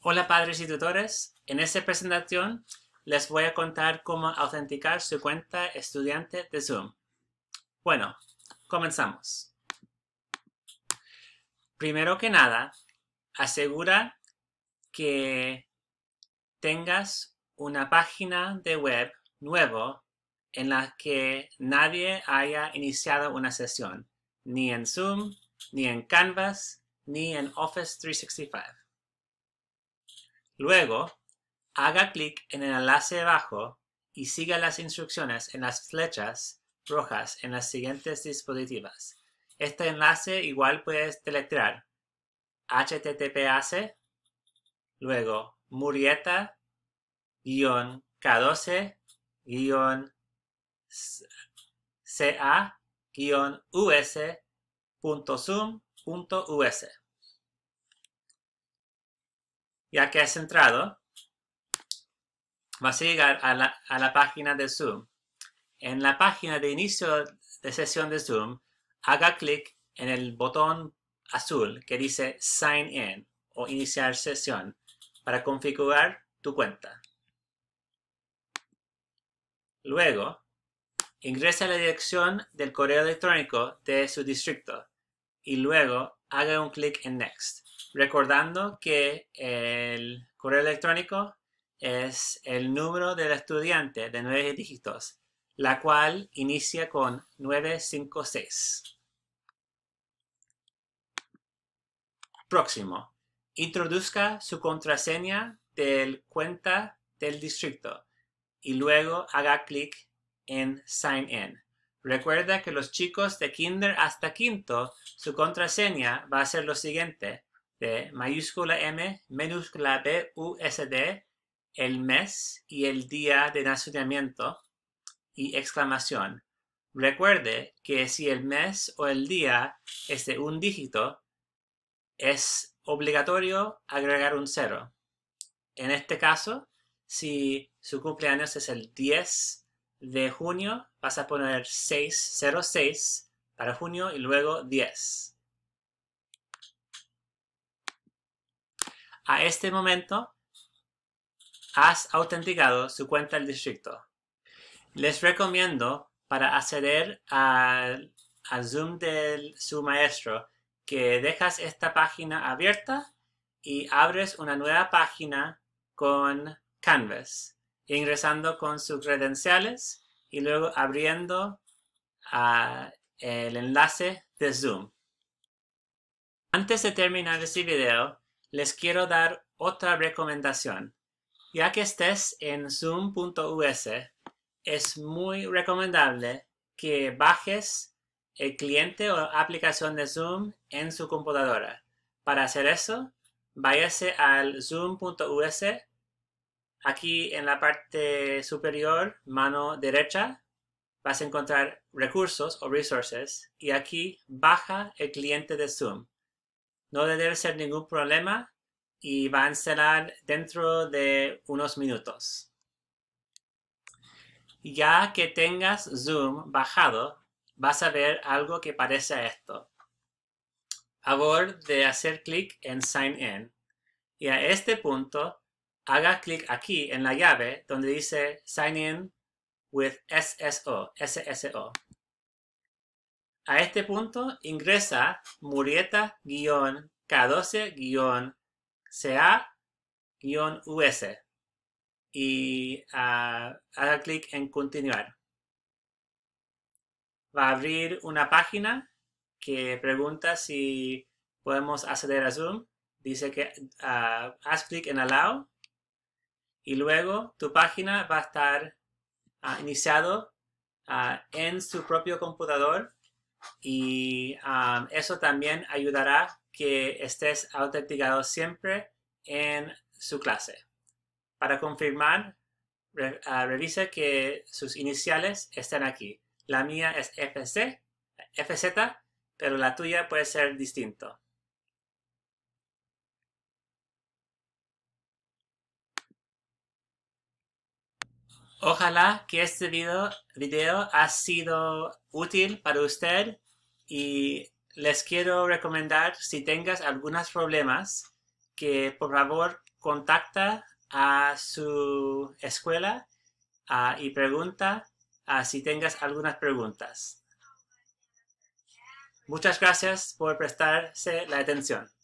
Hola padres y tutores, en esta presentación les voy a contar cómo autenticar su cuenta estudiante de Zoom. Bueno, comenzamos. Primero que nada, asegura que tengas una página de web nuevo en la que nadie haya iniciado una sesión, ni en Zoom, ni en Canvas, ni en Office 365. Luego, haga clic en el enlace abajo y siga las instrucciones en las flechas rojas en las siguientes dispositivas. Este enlace igual puedes deletrear https, luego murieta, K12, CA, uszoomus ya que has entrado, vas a llegar a la, página de Zoom. En la página de inicio de sesión de Zoom, haga clic en el botón azul que dice Sign In o Iniciar sesión para configurar tu cuenta. Luego, ingresa la dirección del correo electrónico de su distrito y luego haga un clic en Next recordando que el correo electrónico es el número del estudiante de nueve dígitos, la cual inicia con 956. Próximo. Introduzca su contraseña del cuenta del distrito y luego haga clic en Sign In. Recuerda que los chicos de kinder hasta quinto, su contraseña va a ser lo siguiente de mayúscula M, minúscula B, USD, el mes y el día de nacimiento y exclamación. Recuerde que si el mes o el día es de un dígito, es obligatorio agregar un cero. En este caso, si su cumpleaños es el 10 de junio, vas a poner 606 para junio y luego 10. A este momento, has autenticado su cuenta del distrito. Les recomiendo para acceder al, Zoom de su maestro que dejas esta página abierta y abres una nueva página con Canvas, ingresando con sus credenciales y luego abriendo ah, el enlace de Zoom. Antes de terminar este video, les quiero dar otra recomendación. Ya que estés en zoom.us, es muy recomendable que bajes el cliente o aplicación de Zoom en su computadora. Para hacer eso, váyase al zoom.us. Aquí en la parte superior, mano derecha, vas a encontrar recursos o resources y aquí baja el cliente de Zoom. No debe ser ningún problema y va a encerrar dentro de unos minutos. Ya que tengas Zoom bajado, vas a ver algo que parece a esto. Favor de hacer clic en Sign In y a este punto haga clic aquí en la llave donde dice Sign In with SSO. SSO. A este punto ingresa murieta-k12-ca-us y ah, haga clic en continuar. Va a abrir una página que pregunta si podemos acceder a Zoom. Dice que ah, haz clic en Allow y luego tu página va a estar ah, iniciado en su propio computador y um, eso también ayudará que estés autenticado siempre en su clase. Para confirmar, ah, revise que sus iniciales estén aquí. La mía es FC, FZ, pero la tuya puede ser distinto. Ojalá que este video, ha sido útil para usted y les quiero recomendar si tengas algunos problemas que por favor contacta a su escuela ah, y pregunta ah, si tengas algunas preguntas. Muchas gracias por prestarse la atención.